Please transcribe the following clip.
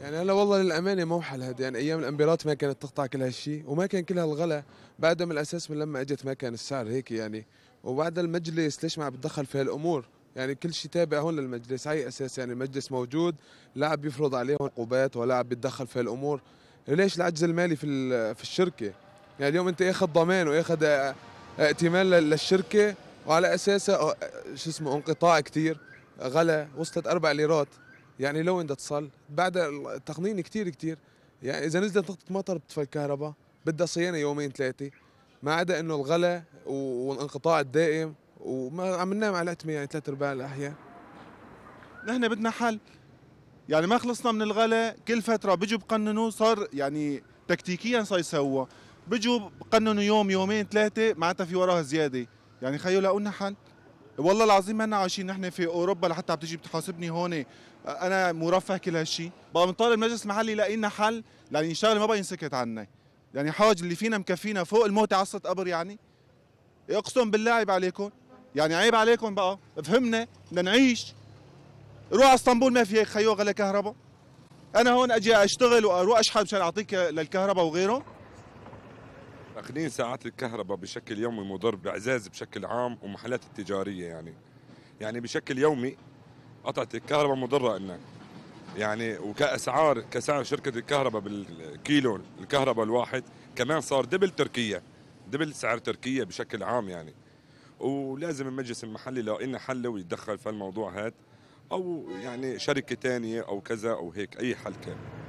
يعني انا والله للامانه حل هذا يعني ايام الامبيرات ما كانت تقطع كل هالشيء وما كان كل هالغلا بعد من الاساس من لما اجت ما كان السعر هيك يعني وبعد المجلس ليش ما عم بتدخل في هالامور يعني كل شيء تابع هون للمجلس هاي اساس يعني المجلس موجود لا عم بيفرض عليهم عقوبات ولا عم بيتدخل في هالامور ليش العجز المالي في في الشركه يعني اليوم انت اخذ ضمان واخذ ائتمان للشركه وعلى اساسها شو اسمه انقطاع كثير غلا وصلت اربع ليرات يعني لو انت تصل بعد التقنين كثير كثير يعني اذا نزلت نقطه مطر بتطفي الكهرباء بدها صيانه يومين ثلاثه ما عدا انه الغلاء والانقطاع الدائم وما عم ننام على الاتمه يعني ثلاث ارباع الاحيان نحن بدنا حل يعني ما خلصنا من الغلاء كل فتره بيجوا بقننوا صار يعني تكتيكيا صار يسوى بيجوا بقننوا يوم يومين ثلاثه معناتها في وراها زياده يعني خيو لاقوا لنا حل والله العظيم ما عايشين نحن في اوروبا لحتى عم تيجي بتحاسبني هون انا مرفه كل هالشيء بقى بنطالب المجلس المحلي يلاقي لنا حل لان يعني شغله ما بقى ينسكت عنا يعني حاج اللي فينا مكفينا فوق الموت عصة قبر يعني اقسم بالله عيب عليكم يعني عيب عليكم بقى فهمنا بدنا نعيش روح على اسطنبول ما في هيك غلا كهرباء انا هون اجي اشتغل واروح اشحن مشان اعطيك للكهرباء وغيره اخذين ساعات الكهرباء بشكل يومي مضر بعزاز بشكل عام ومحلات التجاريه يعني يعني بشكل يومي قطعه الكهرباء مضره لنا يعني وكاسعار كسعر شركه الكهرباء بالكيلو الكهرباء الواحد كمان صار دبل تركيا دبل سعر تركيا بشكل عام يعني ولازم المجلس المحلي لو إنه حل ويتدخل في الموضوع هذا او يعني شركه ثانيه او كذا او هيك اي حل كان